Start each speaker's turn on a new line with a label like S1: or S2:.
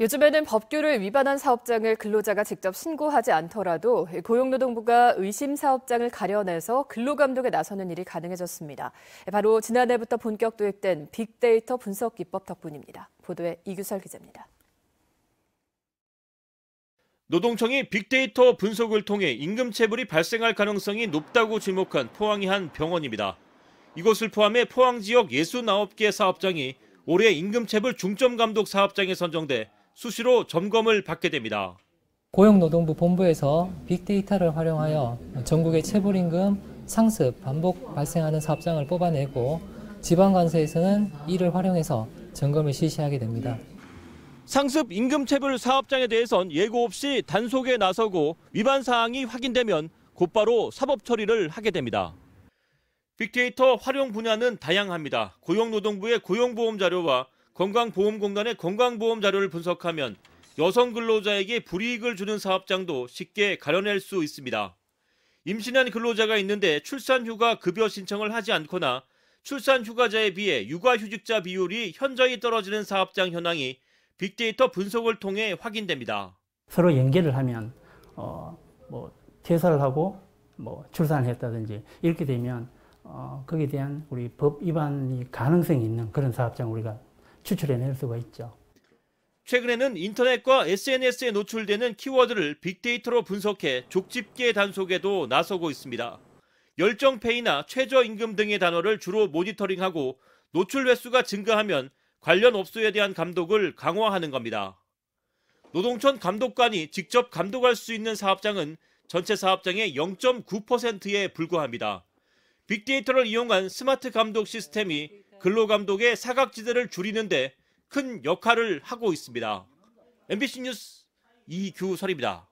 S1: 요즘에는 법규를 위반한 사업장을 근로자가 직접 신고하지 않더라도 고용노동부가 의심 사업장을 가려내서 근로감독에 나서는 일이 가능해졌습니다. 바로 지난해부터 본격 도입된 빅데이터 분석 기법 덕분입니다. 보도에 이규설 기자입니다.
S2: 노동청이 빅데이터 분석을 통해 임금 체불이 발생할 가능성이 높다고 지목한 포항의 한 병원입니다. 이것을 포함해 포항 지역 69개 사업장이 올해 임금 체불 중점 감독 사업장에 선정돼 수시로 점검을 받게 됩니다.
S3: 고용노동부 본부에서 빅데이터를 활용하여 전국의 체불임금 상습 반복 발생하는 사업장을 뽑아내고 지방관세에서는 이를 활용해서 점검을 실시하게 됩니다.
S2: 상습 임금체불 사업장에 대해선 예고 없이 단속에 나서고 위반 사항이 확인되면 곧바로 사법 처리를 하게 됩니다. 빅데이터 활용 분야는 다양합니다. 고용노동부의 고용보험 자료와 건강보험공단의 건강보험 자료를 분석하면 여성 근로자에게 불이익을 주는 사업장도 쉽게 가려낼 수 있습니다. 임신한 근로자가 있는데 출산휴가 급여 신청을 하지 않거나 출산휴가자에 비해 육아휴직자 비율이 현저히 떨어지는 사업장 현황이 빅데이터 분석을 통해 확인됩니다.
S4: 서로 연계를 하면 어, 뭐 퇴사를 하고 뭐 출산을 했다든지 이렇게 되면 어, 거기에 대한 우리 법위반 가능성이 있는 그런 사업장 우리가 추출해낼 수가 있죠.
S2: 최근에는 인터넷과 SNS에 노출되는 키워드를 빅데이터로 분석해 족집게 단속에도 나서고 있습니다. 열정페이나 최저임금 등의 단어를 주로 모니터링하고 노출 횟수가 증가하면 관련 업소에 대한 감독을 강화하는 겁니다. 노동촌 감독관이 직접 감독할 수 있는 사업장은 전체 사업장의 0.9%에 불과합니다. 빅데이터를 이용한 스마트 감독 시스템이 네. 근로감독의 사각지대를 줄이는데 큰 역할을 하고 있습니다. MBC 뉴스 이규설입니다.